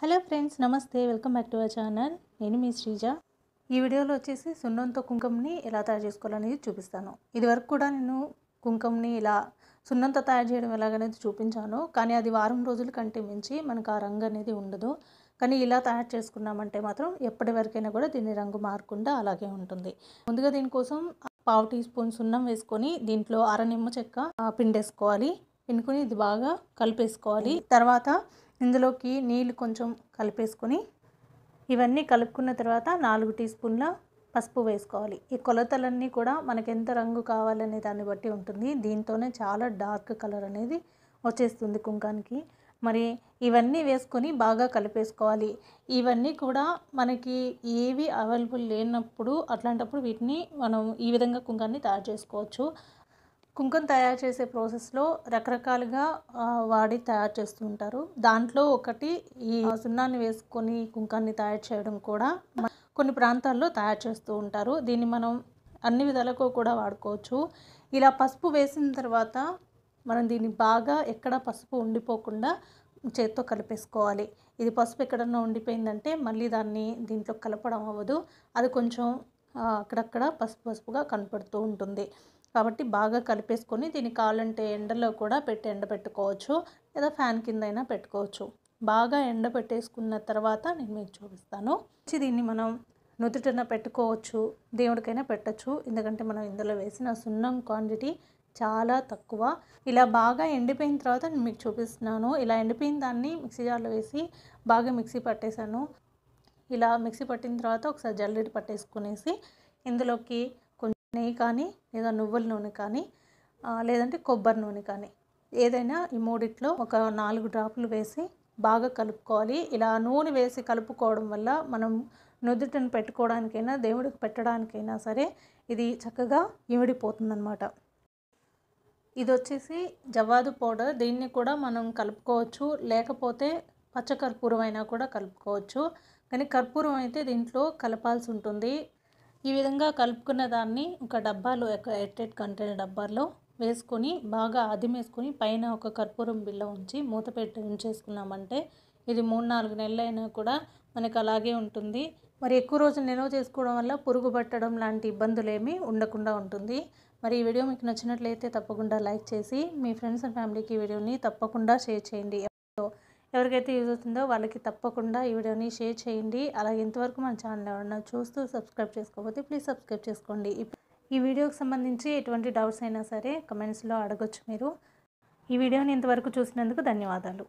hello friends నమస్తే welcome back to our channel నేను మీ శ్రీజ ఈ వీడియోలో వచ్చేసి సున్నంతో కుంకుమని ఎలా తయారు చేసుకోవాలనేది చూపిస్తాను ఇది వరకు కూడా నేను కుంకుమని ఇలా సున్నంతో తయారు చేయడం ఎలాగనేది చూపించాను కానీ అది వారం రోజుల కంటే మించి మనకు ఆ రంగు అనేది ఉండదు కానీ ఇలా తయారు చేసుకున్నామంటే మాత్రం ఎప్పటి వరకైనా కూడా దీని రంగు మారకుండా అలాగే ఉంటుంది ముందుగా దీనికోసం పావు టీ స్పూన్ సున్నం వేసుకొని దీంట్లో అర నిమ్మ చెక్క పిండేసుకోవాలి పిండుకొని ఇది బాగా కలిపేసుకోవాలి తర్వాత ఇందులోకి నీళ్ళు కొంచెం కలిపేసుకొని ఇవన్నీ కలుపుకున్న తర్వాత నాలుగు టీ స్పూన్ల పసుపు వేసుకోవాలి ఈ కొలతలన్నీ కూడా మనకి ఎంత రంగు కావాలనే దాన్ని బట్టి ఉంటుంది దీంతోనే చాలా డార్క్ కలర్ అనేది వచ్చేస్తుంది కుంకానికి మరి ఇవన్నీ వేసుకొని బాగా కలిపేసుకోవాలి ఇవన్నీ కూడా మనకి ఏవి అవైలబుల్ లేనప్పుడు అట్లాంటప్పుడు వీటిని మనం ఈ విధంగా కుంకాన్ని తయారు చేసుకోవచ్చు కుంకుమ తయారు చేసే ప్రాసెస్లో రకరకాలుగా వాడి తయారు చేస్తూ ఉంటారు దాంట్లో ఒకటి ఈ సున్నాన్ని వేసుకొని కుంకాన్ని తయారు చేయడం కూడా కొన్ని ప్రాంతాల్లో తయారు చేస్తూ ఉంటారు దీన్ని మనం అన్ని విధాలకు కూడా వాడుకోవచ్చు ఇలా పసుపు వేసిన తర్వాత మనం దీన్ని బాగా ఎక్కడ పసుపు ఉండిపోకుండా చేత్తో కలిపేసుకోవాలి ఇది పసుపు ఎక్కడన్నా ఉండిపోయిందంటే మళ్ళీ దాన్ని దీంట్లో కలపడం అవ్వదు అది కొంచెం అక్కడక్కడ పసుపు పసుపుగా కనపడుతూ ఉంటుంది కాబట్టి బాగా కలిపేసుకొని దీన్ని కావాలంటే ఎండలో కూడా పెట్టి ఎండబెట్టుకోవచ్చు లేదా ఫ్యాన్ కిందైనా పెట్టుకోవచ్చు బాగా ఎండబెట్టేసుకున్న తర్వాత నేను మీకు చూపిస్తాను దీన్ని మనం నుదుటన పెట్టుకోవచ్చు దేవుడికైనా పెట్టచ్చు ఎందుకంటే మనం ఇందులో వేసిన సున్నం క్వాంటిటీ చాలా తక్కువ ఇలా బాగా ఎండిపోయిన తర్వాత నేను మీకు చూపిస్తున్నాను ఇలా ఎండిపోయిన దాన్ని మిక్సీ జార్లో వేసి బాగా మిక్సీ పట్టేశాను ఇలా మిక్సీ పట్టిన తర్వాత ఒకసారి జల్లెడ పట్టేసుకునేసి ఇందులోకి నెయ్యి కానీ లేదా నువ్వుల నూనె కానీ లేదంటే కొబ్బరి నూనె కానీ ఏదైనా ఈ మూడిట్లో ఒక నాలుగు డ్రాపులు వేసి బాగా కలుపుకోవాలి ఇలా నూనె వేసి కలుపుకోవడం వల్ల మనం నుదుటను పెట్టుకోవడానికైనా దేవుడికి పెట్టడానికైనా సరే ఇది చక్కగా ఇమిడిపోతుందన్నమాట ఇది వచ్చేసి జవాదు పౌడర్ దీన్ని కూడా మనం కలుపుకోవచ్చు లేకపోతే పచ్చ కర్పూరం అయినా కూడా కలుపుకోవచ్చు కానీ కర్పూరం అయితే దీంట్లో కలపాల్సి ఉంటుంది ఈ విధంగా కలుపుకున్న దాన్ని ఒక డబ్బాలో ఎట్టెట్ కంటైనర్ డబ్బాలో వేసుకొని బాగా అదిమేసుకొని పైన ఒక కర్పూరం బిల్ల ఉంచి మూత పెట్టి ఉంచేసుకున్నామంటే ఇది మూడు నాలుగు నెలలైనా కూడా మనకు అలాగే ఉంటుంది మరి ఎక్కువ రోజులు నిల్వ చేసుకోవడం వల్ల పురుగు పట్టడం లాంటి ఇబ్బందులు ఏమీ ఉండకుండా ఉంటుంది మరి ఈ వీడియో మీకు నచ్చినట్లయితే తప్పకుండా లైక్ చేసి మీ ఫ్రెండ్స్ అండ్ ఫ్యామిలీకి ఈ వీడియోని తప్పకుండా షేర్ చేయండి ఎవరికైతే యూజ్ అవుతుందో వాళ్ళకి తప్పకుండా ఈ వీడియోని షేర్ చేయండి అలాగే ఇంతవరకు మన ఛానల్ ఎవరన్నా చూస్తూ సబ్స్క్రైబ్ చేసుకోకపోతే ప్లీజ్ సబ్స్క్రైబ్ చేసుకోండి ఈ వీడియోకి సంబంధించి ఎటువంటి డౌట్స్ అయినా సరే కమెంట్స్లో అడగచ్చు మీరు ఈ వీడియోని ఇంతవరకు చూసినందుకు ధన్యవాదాలు